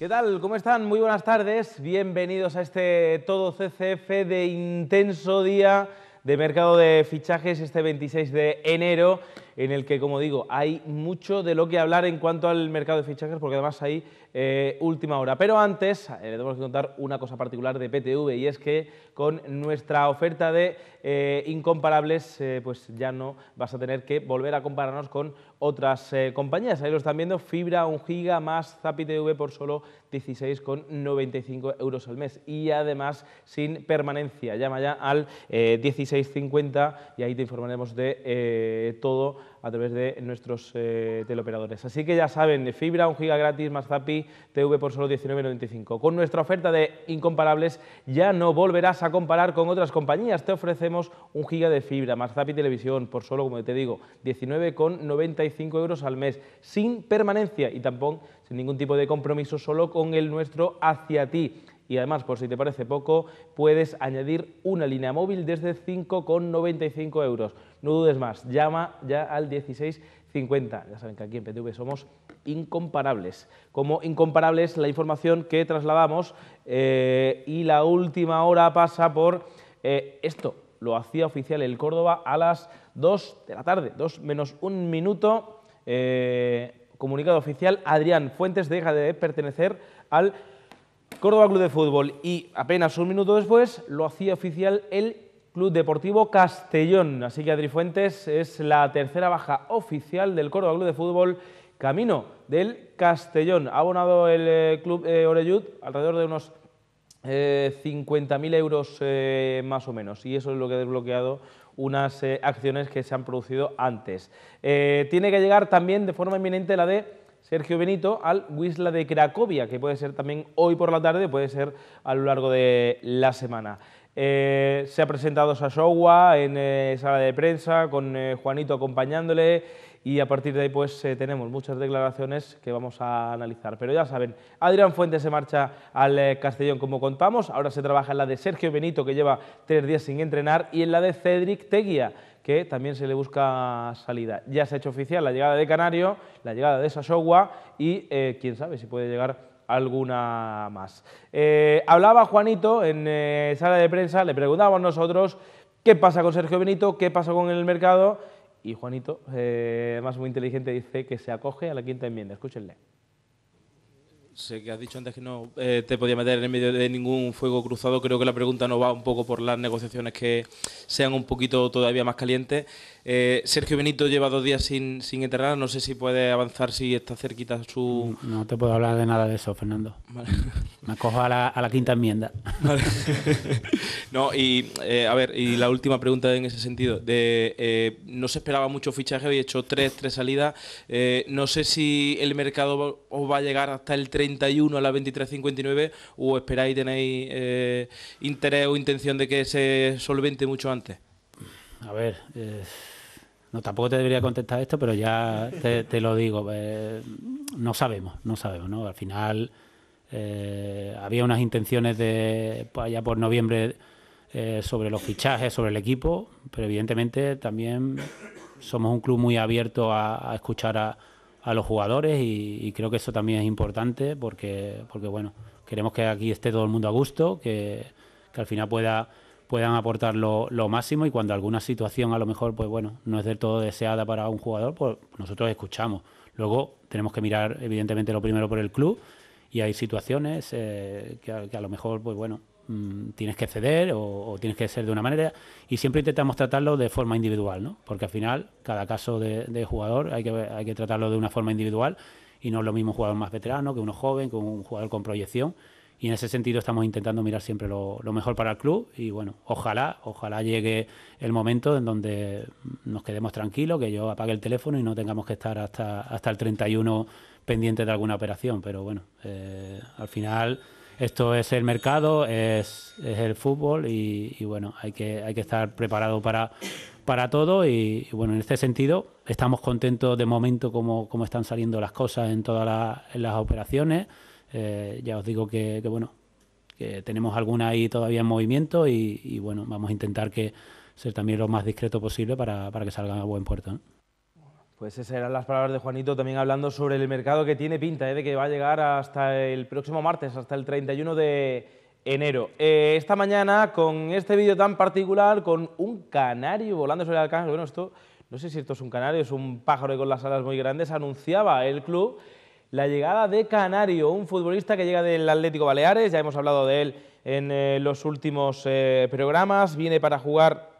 ¿Qué tal? ¿Cómo están? Muy buenas tardes. Bienvenidos a este todo CCF de intenso día de mercado de fichajes este 26 de enero en el que, como digo, hay mucho de lo que hablar en cuanto al mercado de fichajes, porque además hay eh, última hora. Pero antes, eh, le tenemos que contar una cosa particular de PTV, y es que con nuestra oferta de eh, incomparables, pues ya no vas a tener que volver a compararnos con otras compañías. Ahí lo están viendo, fibra 1 giga más Zapi TV por solo 16,95 euros al mes. Y además, sin permanencia, llama ya al 1650 y ahí te informaremos de todo a través de nuestros eh, teleoperadores. Así que ya saben, de fibra, un giga gratis, más Zapi, TV por solo 19,95. Con nuestra oferta de Incomparables ya no volverás a comparar con otras compañías. Te ofrecemos un giga de fibra, más Televisión, por solo, como te digo, 19,95 euros al mes, sin permanencia y tampoco sin ningún tipo de compromiso, solo con el nuestro hacia ti y además, por si te parece poco, puedes añadir una línea móvil desde 5,95 euros. No dudes más, llama ya al 1650. Ya saben que aquí en PTV somos incomparables. Como incomparables la información que trasladamos eh, y la última hora pasa por eh, esto. Lo hacía oficial el Córdoba a las 2 de la tarde, 2 menos un minuto. Eh, comunicado oficial, Adrián Fuentes deja de pertenecer al Córdoba Club de Fútbol y apenas un minuto después lo hacía oficial el Club Deportivo Castellón. Así que Adri Fuentes es la tercera baja oficial del Córdoba Club de Fútbol camino del Castellón. Ha abonado el eh, Club eh, alrededor de unos eh, 50.000 euros eh, más o menos y eso es lo que ha desbloqueado unas eh, acciones que se han producido antes. tiene que llegar también de forma inminente la de Sergio Benito al Wisla de Cracovia, que puede ser también hoy por la tarde, puede ser a lo largo de la semana. Eh, se ha presentado Sashowa en eh, sala de prensa con eh, Juanito acompañándole y a partir de ahí pues tenemos muchas declaraciones que vamos a analizar. Pero ya saben, Adrián Fuentes se marcha al Castellón como contamos, ahora se trabaja en la de Sergio Benito que lleva tres días sin entrenar y en la de Cedric Teguía que también se le busca salida. Ya se ha hecho oficial la llegada de Canario, la llegada de Sashowa y quién sabe si puede llegar alguna más. Eh, hablaba Juanito en eh, sala de prensa, le preguntábamos nosotros qué pasa con Sergio Benito, qué pasa con el mercado, y Juanito, además eh, muy inteligente, dice que se acoge a la quinta enmienda. Escúchenle sé que has dicho antes que no eh, te podía meter en medio de ningún fuego cruzado. Creo que la pregunta no va un poco por las negociaciones que sean un poquito todavía más calientes. Eh, Sergio Benito lleva dos días sin, sin enterrar. No sé si puede avanzar, si está cerquita su. No te puedo hablar de nada de eso, Fernando. Me acojo a la, a la quinta enmienda. no, y eh, a ver, y la última pregunta en ese sentido. De, no se esperaba mucho fichaje, he hecho tres, tres salidas. no sé si el mercado os va a llegar hasta el 30 a las 23.59 o esperáis, tenéis eh, interés o intención de que se solvente mucho antes? A ver, eh, no tampoco te debería contestar esto, pero ya te, lo digo, eh, no sabemos, no sabemos, ¿no? Al final había unas intenciones de pues, allá por noviembre sobre los fichajes, sobre el equipo, pero evidentemente también somos un club muy abierto a escuchar a a los jugadores y, creo que eso también es importante porque, porque bueno, queremos que aquí esté todo el mundo a gusto, que, al final pueda, puedan aportar lo, lo, máximo y cuando alguna situación a lo mejor pues bueno, no es del todo deseada para un jugador, pues nosotros escuchamos. Luego tenemos que mirar evidentemente lo primero por el club y hay situaciones eh, que, que a lo mejor pues bueno, Mm, tienes que ceder o, tienes que ser de una manera y siempre intentamos tratarlo de forma individual, ¿no? Porque al final cada caso de, jugador hay que, hay que tratarlo de una forma individual y no es lo mismo un jugador más veterano que uno joven, que un jugador con proyección y en ese sentido estamos intentando mirar siempre lo, mejor para el club y bueno, ojalá, ojalá llegue el momento en donde nos quedemos tranquilos, que yo apague el teléfono y no tengamos que estar hasta, hasta el 31 pendiente de alguna operación, pero bueno, eh, al final esto es el mercado, es, el fútbol y, bueno, hay que, hay que estar preparado para, para todo y, bueno, en este sentido estamos contentos de momento como, están saliendo las cosas en todas las operaciones. Eh, ya os digo que, bueno, que tenemos alguna ahí todavía en movimiento y, bueno, vamos a intentar que ser también lo más discreto posible para, que salgan a buen puerto. Pues esas eran las palabras de Juanito también hablando sobre el mercado que tiene pinta eh, de que va a llegar hasta el próximo martes, hasta el 31 de enero. Eh, esta mañana con este vídeo tan particular, con un canario volando sobre el alcance, bueno, esto no sé si esto es un canario, es un pájaro con las alas muy grandes, anunciaba el club la llegada de Canario, un futbolista que llega del Atlético Baleares, ya hemos hablado de él en eh, los últimos programas, viene para jugar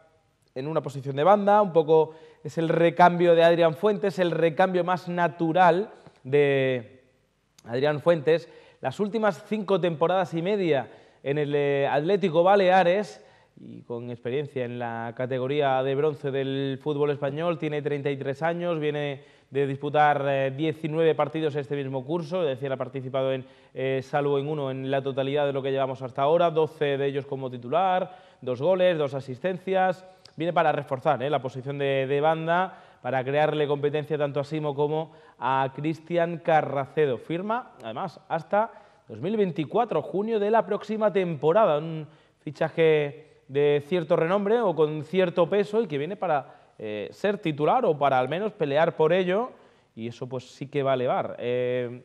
en una posición de banda, un poco es el recambio de Adrián Fuentes, el recambio más natural de Adrián Fuentes. Las últimas cinco temporadas y media en el eh, Atlético Baleares y con experiencia en la categoría de bronce del fútbol español, tiene 33 años, viene de disputar 19 eh, partidos en este mismo curso, es decir, ha participado en eh, salvo en uno en la totalidad de lo que llevamos hasta ahora, 12 de ellos como titular, dos goles, dos asistencias, viene para reforzar eh, la posición de, banda, para crearle competencia tanto a Simo como a Cristian Carracedo. Firma, además, hasta 2024, junio de la próxima temporada. Un fichaje de cierto renombre o con cierto peso y que viene para eh, ser titular o para al menos pelear por ello. Y eso pues sí que va a elevar eh,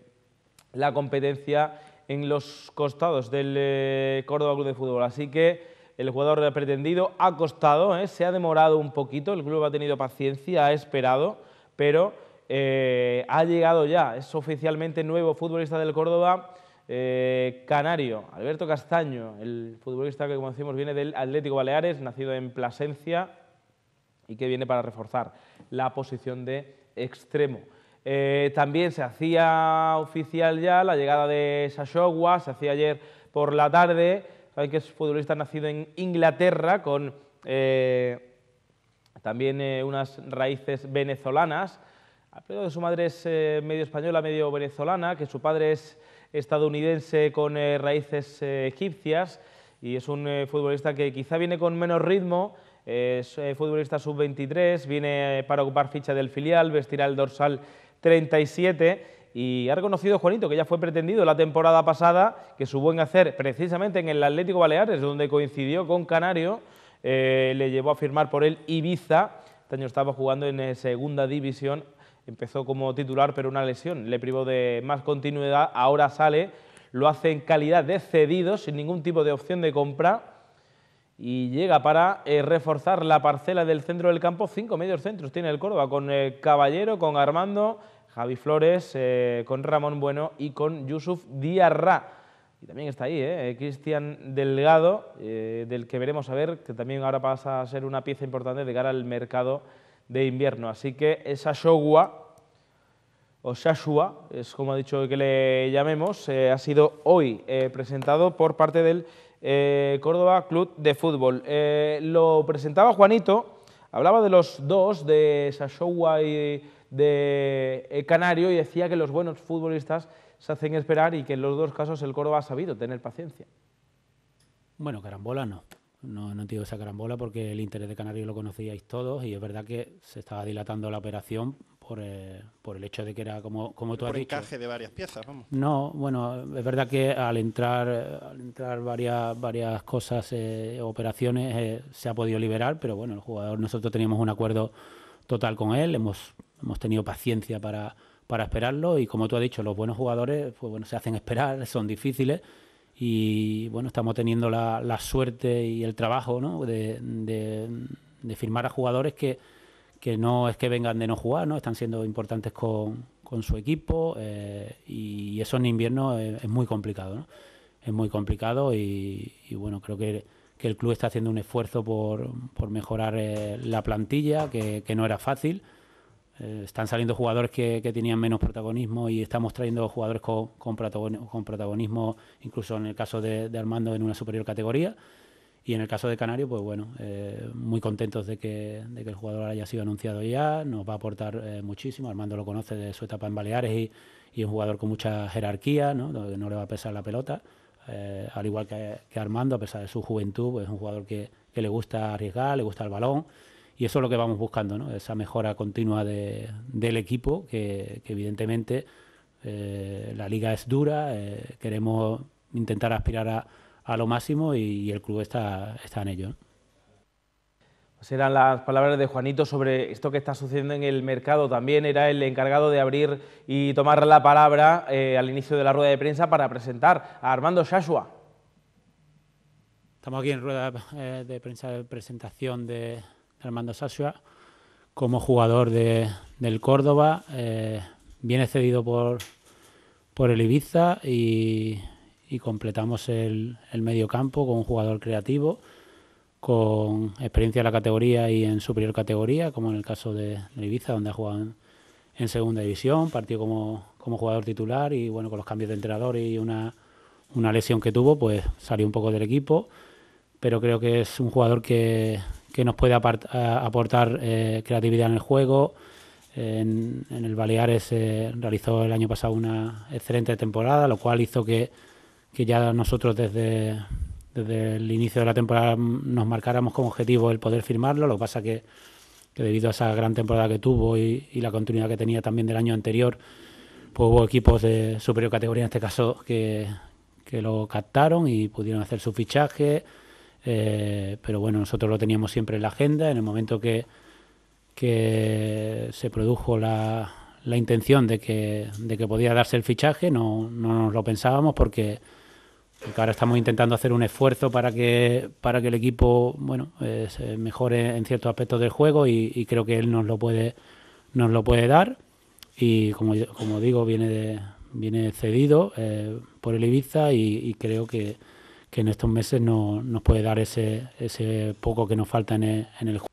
la competencia en los costados del Córdoba Club de Fútbol. Así que el jugador pretendido ha costado, ¿eh? se ha demorado un poquito, el club ha tenido paciencia, ha esperado, pero eh, ha llegado ya, es oficialmente nuevo futbolista del Córdoba, eh, canario, Alberto Castaño, el futbolista que como decimos viene del Atlético Baleares, nacido en Plasencia y que viene para reforzar la posición de extremo. también se hacía oficial ya la llegada de Sashogua, se hacía ayer por la tarde, Saben que es futbolista nacido en Inglaterra con eh, también eh, unas raíces venezolanas. de su madre es eh, medio española, medio venezolana, que su padre es estadounidense con raíces egipcias y es un futbolista que quizá viene con menos ritmo, es futbolista sub-23, viene para ocupar ficha del filial, vestirá el dorsal 37 y ha reconocido Juanito que ya fue pretendido la temporada pasada, que su buen hacer precisamente en el Atlético Baleares, donde coincidió con Canario, eh, le llevó a firmar por él Ibiza, este año estaba jugando en eh, segunda división, empezó como titular pero una lesión le privó de más continuidad, ahora sale, lo hace en calidad de cedido, sin ningún tipo de opción de compra, y llega para eh, reforzar la parcela del centro del campo. Cinco medios centros tiene el Córdoba, con Caballero, con Armando, Javi Flores, eh, con Ramón Bueno y con Yusuf Diarra. Y también está ahí, eh, Cristian Delgado, eh, del que veremos a ver, que también ahora pasa a ser una pieza importante de cara al mercado de invierno. Así que esa o Shashua, es como ha dicho que le llamemos, eh, ha sido hoy presentado por parte del Córdoba Club de Fútbol. lo presentaba Juanito, hablaba de los dos, de Shashua y de eh, Canario y decía que los buenos futbolistas se hacen esperar y que en los dos casos el Córdoba ha sabido tener paciencia. Bueno, carambola no. No, no digo esa carambola porque el interés de Canario lo conocíais todos y es verdad que se estaba dilatando la operación por, eh, el hecho de que era como, como tú por has encaje de varias piezas, vamos. No, bueno, es verdad que al entrar, al entrar varias, varias cosas, eh, operaciones, se ha podido liberar, pero bueno, el jugador, nosotros teníamos un acuerdo total con él, hemos hemos tenido paciencia para, esperarlo y como tú has dicho, los buenos jugadores pues bueno, se hacen esperar, son difíciles y bueno, estamos teniendo la, suerte y el trabajo de, firmar a jugadores que, que, no es que vengan de no jugar, ¿no? están siendo importantes con, con su equipo eh, y eso en invierno es, muy complicado, es muy complicado y, bueno, creo que, el club está haciendo un esfuerzo por, por mejorar eh, la plantilla, que no era fácil eh, están saliendo jugadores que, tenían menos protagonismo y estamos trayendo jugadores con, protagonismo, incluso en el caso de, Armando en una superior categoría. Y en el caso de Canario, pues bueno, eh, muy contentos de que, el jugador haya sido anunciado ya, nos va a aportar eh, muchísimo. Armando lo conoce de su etapa en Baleares y, y un jugador con mucha jerarquía, ¿no? Donde no le va a pesar la pelota. al igual que, Armando, a pesar de su juventud, pues es un jugador que, que le gusta arriesgar, le gusta el balón y eso es lo que vamos buscando, ¿no? esa mejora continua de, del equipo, que, evidentemente eh, la liga es dura, eh, queremos intentar aspirar a, a lo máximo y, el club está, está en ello. ¿no? Pues las palabras de Juanito sobre esto que está sucediendo en el mercado. También era el encargado de abrir y tomar la palabra eh, al inicio de la rueda de prensa para presentar a Armando Shashua. Estamos aquí en rueda de prensa de presentación de, Armando Sasua, como jugador de, del Córdoba. Eh, viene cedido por, por el Ibiza y, completamos el, medio campo con un jugador creativo, con experiencia en la categoría y en superior categoría, como en el caso de, Ibiza, donde ha jugado en, segunda división, partió como, jugador titular y bueno, con los cambios de entrenador y una, una lesión que tuvo, pues salió un poco del equipo. Pero creo que es un jugador que, que nos puede aportar eh, creatividad en el juego. En, el Baleares se eh, realizó el año pasado una excelente temporada, lo cual hizo que, ya nosotros desde, el inicio de la temporada nos marcáramos como objetivo el poder firmarlo. Lo que pasa que, que debido a esa gran temporada que tuvo y, la continuidad que tenía también del año anterior, pues hubo equipos de superior categoría en este caso que, que lo captaron y pudieron hacer su fichaje eh, pero bueno, nosotros lo teníamos siempre en la agenda. En el momento que, que se produjo la, la intención de que, de que, podía darse el fichaje, no, no nos lo pensábamos porque, ahora estamos intentando hacer un esfuerzo para que, para que el equipo bueno, eh, se mejore en ciertos aspectos del juego y, creo que él nos lo puede, nos lo puede dar. Y como, como digo, viene, de, viene cedido eh, por el Ibiza y creo que que en estos meses no, nos puede dar ese, ese poco que nos falta en el, juego.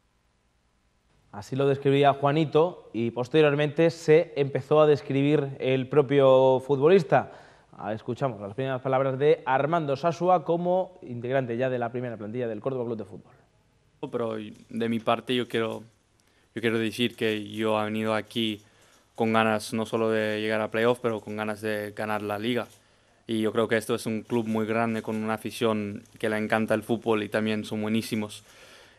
Así lo describía Juanito y posteriormente se empezó a describir el propio futbolista. Ah, escuchamos las primeras palabras de Armando Sasua como integrante ya de la primera plantilla del Córdoba Club de Fútbol. Pero de mi parte yo quiero, yo quiero decir que yo he venido aquí con ganas no solo de llegar a playoffs pero con ganas de ganar la liga. Y yo creo que esto es un club muy grande con una afición que le encanta el fútbol y también son buenísimos.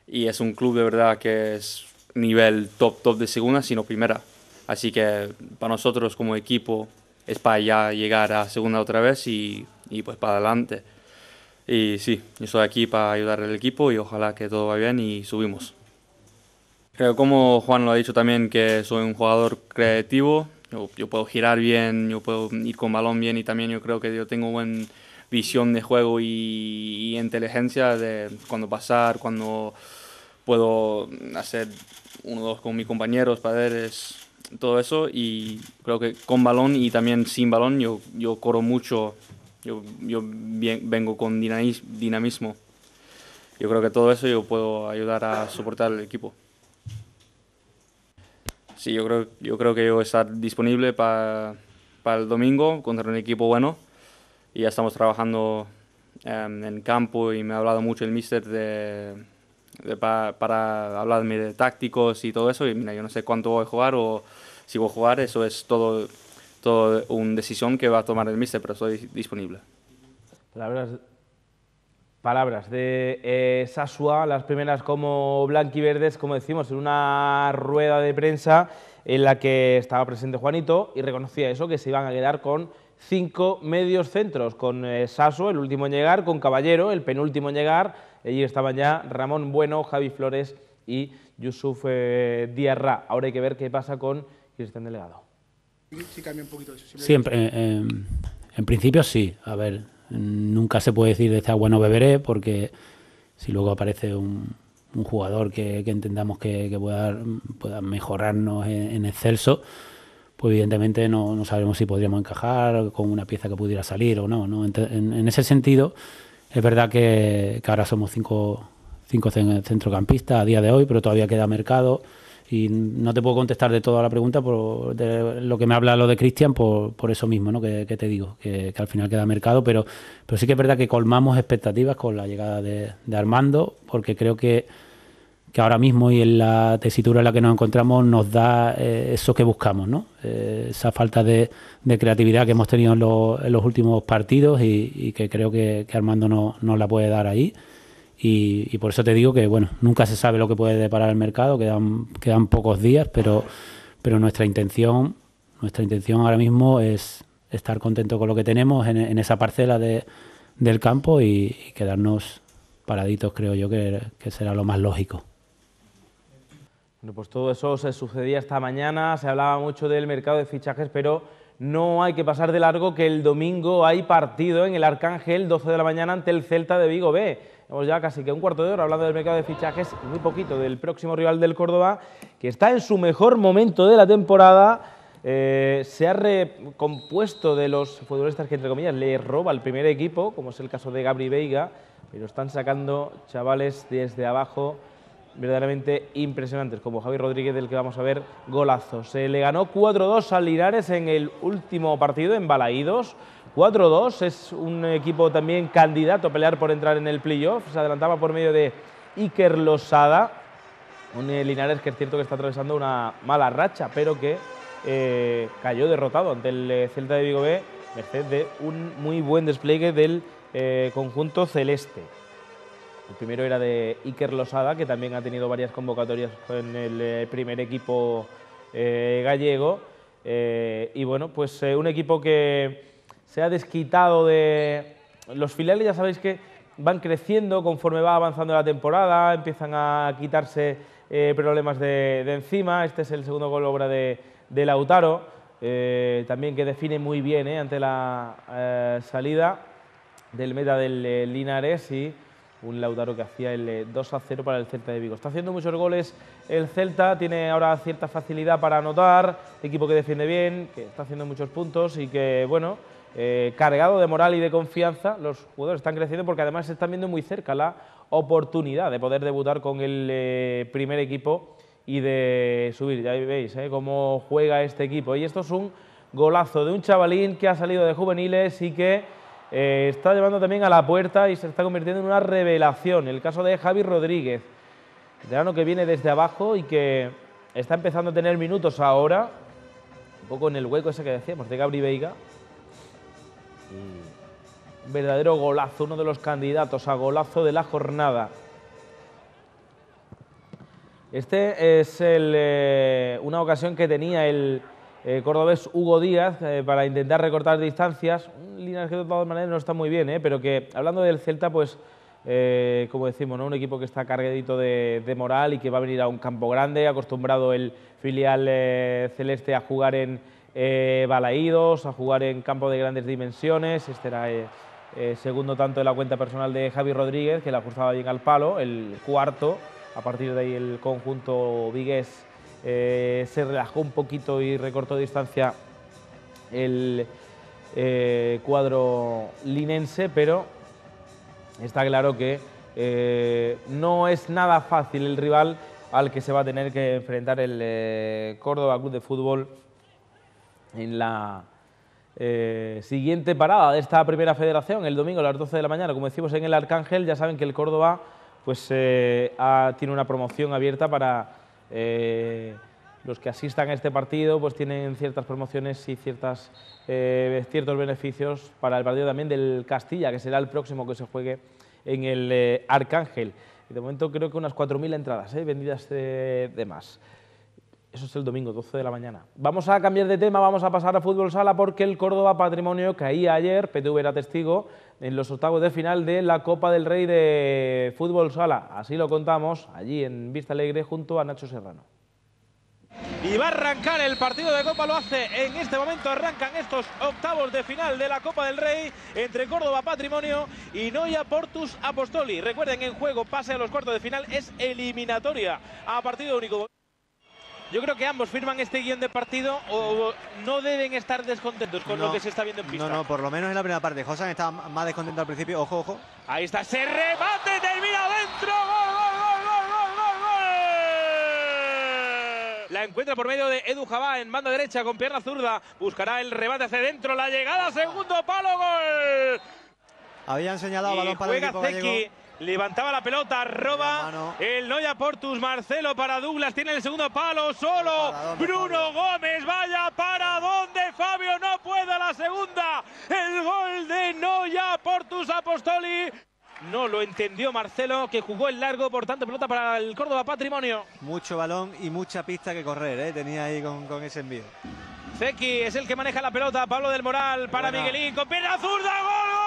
Y es un club de verdad que es nivel top, top de segunda, sino primera. Así que para nosotros como equipo es para ya llegar a segunda otra vez y, y pues para adelante. Y sí, yo estoy aquí para ayudar al equipo y ojalá que todo vaya bien y subimos. Creo como Juan lo ha dicho también que soy un jugador creativo yo, puedo girar bien, yo puedo ir con balón bien y también yo creo que yo tengo buena visión de juego y, inteligencia de cuando pasar, cuando puedo hacer uno o dos con mis compañeros, padres, todo eso. Y creo que con balón y también sin balón yo, yo corro mucho, yo, vengo con dinamismo. Yo creo que todo eso yo puedo ayudar a soportar el equipo. Sí, yo creo, yo creo que yo voy a estar disponible para el domingo contra un equipo bueno y ya estamos trabajando em, en campo y me ha hablado mucho el mister de, para hablarme de tácticos y todo eso y mira, yo no sé cuánto voy a jugar o si voy a jugar, eso es todo, todo una decisión que va a tomar el mister, pero estoy disponible. Palabras de eh, Sasua, las primeras como blanquiverdes, como decimos, en una rueda de prensa en la que estaba presente Juanito y reconocía eso, que se iban a quedar con cinco medios centros, con eh, el último en llegar, con Caballero, el penúltimo en llegar, allí estaban ya Ramón Bueno, Javi Flores y Yusuf eh, Ahora hay que ver qué pasa con Cristian Delegado. Sí, cambia un poquito eso. Siempre, en, eh, eh, en principio sí, a ver Nunca se puede decir de esta agua beberé, porque si luego aparece un, jugador que, entendamos que, pueda, mejorarnos en, excelso, pues evidentemente no, no, si podríamos encajar con una pieza que pudiera salir o no. En, ese sentido, es verdad que, que ahora somos cinco, cinco centrocampistas a día de hoy, pero todavía queda mercado y no te puedo contestar de toda la pregunta por lo que me habla lo de Cristian por, por, eso mismo ¿no? que, te digo, que, al final queda mercado, pero, pero sí que es verdad que colmamos expectativas con la llegada de, Armando, porque creo que, ahora mismo y en la tesitura en la que nos encontramos nos da eh, eso que buscamos, ¿no? Eh, esa falta de, creatividad que hemos tenido en, los, últimos partidos y, que creo que, Armando nos la puede dar ahí. Y, por eso te digo que, bueno, nunca se sabe lo que puede deparar el mercado, quedan, quedan pocos días, pero, pero nuestra intención, nuestra intención ahora mismo es estar contento con lo que tenemos en, esa parcela de, del campo y, quedarnos paraditos, creo yo, que, que será lo más lógico. Bueno, pues todo eso se sucedía esta mañana, se hablaba mucho del mercado de fichajes, pero no hay que pasar de largo que el domingo hay partido en el Arcángel, 12 de la mañana, ante el Celta de Vigo B. Estamos ya casi que un cuarto de hora hablando del mercado de fichajes muy poquito del próximo rival del Córdoba, que está en su mejor momento de la temporada. Eh, se ha recompuesto de los futbolistas que, entre comillas, le roba el primer equipo, como es el caso de Gabri Veiga, pero están sacando chavales desde abajo verdaderamente impresionantes, como Javi Rodríguez, del que vamos a ver golazos. Se le ganó 4-2 al Linares en el último partido, en Balaídos. 4-2, es un equipo también candidato a pelear por entrar en el playoff. Se adelantaba por medio de Iker Losada, un eh, Linares que es cierto que está atravesando una mala racha, pero que eh, cayó derrotado ante el eh, Celta de Vigo B, merced de un muy buen despliegue del conjunto celeste. El primero era de Iker Losada, que también ha tenido varias convocatorias en el eh, primer equipo eh, gallego. Eh, y bueno, pues un equipo que se ha desquitado de... Los filiales ya sabéis que van creciendo conforme va avanzando la temporada, empiezan a quitarse problemas de, encima. Este es el segundo gol obra de, de Lautaro, también que define muy bien ante la salida del meta del Linares y un Lautaro que hacía el 2 eh, a 0 para el Celta de Vigo. Está haciendo muchos goles el Celta, tiene ahora cierta facilidad para anotar, equipo que defiende bien, que está haciendo muchos puntos y que, bueno, eh, cargado de moral y de confianza, los jugadores están creciendo porque además se están viendo muy cerca la oportunidad de poder debutar con el eh, primer equipo y de subir. Ya veis cómo juega este equipo. Y esto es un golazo de un chavalín que ha salido de juveniles y que eh, está llevando también a la puerta y se está convirtiendo en una revelación. El caso de Javi Rodríguez, veterano que viene desde abajo y que está empezando a tener minutos ahora, un poco en el hueco ese que decíamos de Gabri Veiga. un verdadero golazo, uno de los candidatos a golazo de la jornada. Este es el, eh, una ocasión que tenía el eh, cordobés Hugo Díaz eh, para intentar recortar distancias. un Líneas que de todas maneras no está muy bien, eh, pero que hablando del Celta, pues eh, como decimos, ¿no? un equipo que está cargadito de, moral y que va a venir a un campo grande, acostumbrado el filial celeste a jugar en balaídos, a jugar en campo de grandes dimensiones. Este era segundo tanto de la cuenta personal de Javi Rodríguez, que la cruzado bien al palo, el cuarto. A partir de ahí el conjunto Vigués eh, se relajó un poquito y recortó distancia el eh, cuadro linense, pero está claro que eh, no es nada fácil el rival al que se va a tener que enfrentar el Córdoba Club de Fútbol en la siguiente parada de esta primera federación, el domingo a las 12 de la mañana, como decimos en el Arcángel, ya saben que el Córdoba pues, tiene una promoción abierta para eh, los que asistan a este partido pues tienen ciertas promociones y ciertas, eh, ciertos beneficios para el partido también del Castilla, que será el próximo que se juegue en el eh, Arcángel. Y de momento creo que unas 4.000 entradas vendidas de más. Eso es el domingo, 12 de la mañana. Vamos a cambiar de tema, vamos a pasar a fútbol sala porque el Córdoba Patrimonio caía ayer, PTV era testigo, en los octavos de final de la Copa del Rey de fútbol sala. Así lo contamos allí en Vista Alegre junto a Nacho Serrano. Y va a arrancar el partido de Copa, lo hace en este momento, arrancan estos octavos de final de la Copa del Rey entre Córdoba Patrimonio y Noia Portus Apostoli. Recuerden, en juego pase a los cuartos de final es eliminatoria a partido único. Yo creo que ambos firman este guión de partido o no deben estar descontentos con lo que se está viendo en pista. No, no, por lo menos en la primera parte. Josan está más descontento al principio. Ojo, ojo. Ahí está ¡Se remate, termina adentro. ¡Gol, gol, gol, gol, gol, gol, La encuentra por medio de Edu Jabá en banda derecha con pierna zurda. Buscará el remate hacia adentro. La llegada, segundo palo, gol. Habían señalado balón para el equipo Levantaba la pelota, roba el Noya Portus, Marcelo para Douglas, tiene el segundo palo solo. Bruno Gómez, vaya para donde Fabio no pueda la segunda. El gol de Noya Portus Apostoli. No lo entendió Marcelo, que jugó el largo, por tanto, pelota para el Córdoba Patrimonio. Mucho balón y mucha pista que correr, ¿eh? tenía ahí con, ese envío. Zeki es el que maneja la pelota, Pablo del Moral para Miguelín, con pierna zurda, gol.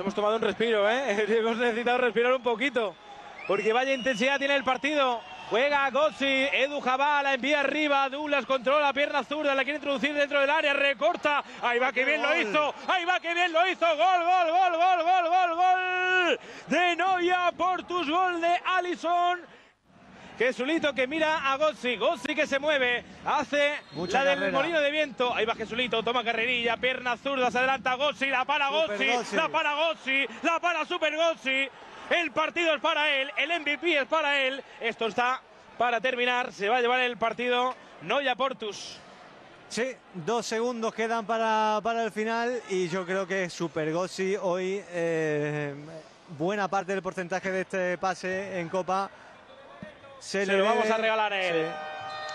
hemos tomado un respiro, ¿eh? hemos necesitado respirar un poquito. Porque vaya intensidad tiene el partido. Juega Gozzi, Edu Javala, la envía arriba, Douglas controla, pierna zurda, la quiere introducir dentro del área, recorta, ahí va, que bien lo hizo, ahí va, que bien lo hizo, gol, gol, gol, gol, gol, gol, gol, de Noia, Portus, gol de Alisson que Jesulito que mira a Gossi, Gozzi que se mueve, hace la del molino de viento, ahí va Jesulito, toma carrerilla, piernas zurdas, se adelanta Gossi, la para Gossi, la para Gossi, la para Super Gossi, el partido es para él, el MVP es para él, esto está para terminar, se va a llevar el partido Noya Portus. Sí, dos segundos quedan para, para, el final y yo creo que Super Gossi hoy, eh, buena parte del porcentaje de este pase en Copa se, lo vamos a regalar a él.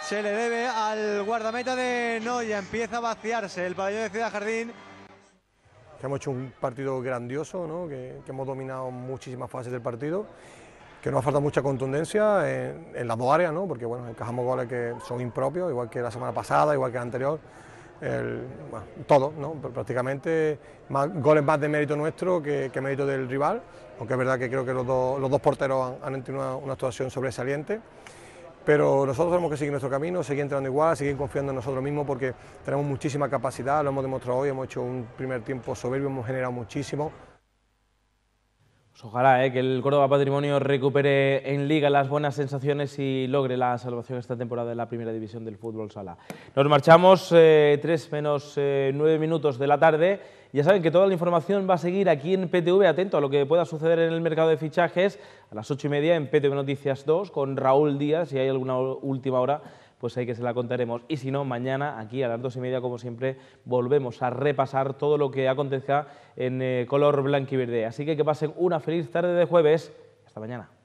Se, le debe al guardameta de Noya. Empieza a vaciarse el pabellón de Ciudad Jardín. hemos hecho un partido grandioso, que, hemos dominado muchísimas fases del partido que nos ha faltado mucha contundencia en, las dos áreas, ¿no? porque bueno, encajamos goles que son impropios, igual que la semana pasada, igual que la anterior el, todo, prácticamente más, goles más de mérito nuestro que, mérito del rival, aunque es verdad que creo que los, dos porteros han, tenido una, una, actuación sobresaliente. Pero nosotros tenemos que seguir nuestro camino, seguir entrando igual, seguir confiando en nosotros mismos porque tenemos muchísima capacidad, lo hemos demostrado hoy, hemos hecho un primer tiempo soberbio, hemos generado muchísimo, pues ojalá eh, que el Córdoba Patrimonio recupere en Liga las buenas sensaciones y logre la salvación esta temporada de la Primera División del Fútbol Sala. Nos marchamos 3 eh, menos 9 eh, minutos de la tarde. Ya saben que toda la información va a seguir aquí en PTV, atento a lo que pueda suceder en el mercado de fichajes, a las 8 y media en PTV Noticias 2 con Raúl Díaz, si hay alguna última hora pues ahí que se la contaremos. Y si no, mañana aquí a las dos y media, como siempre, volvemos a repasar todo lo que acontezca en eh, color blanco y verde. Así que que pasen una feliz tarde de jueves. Hasta mañana.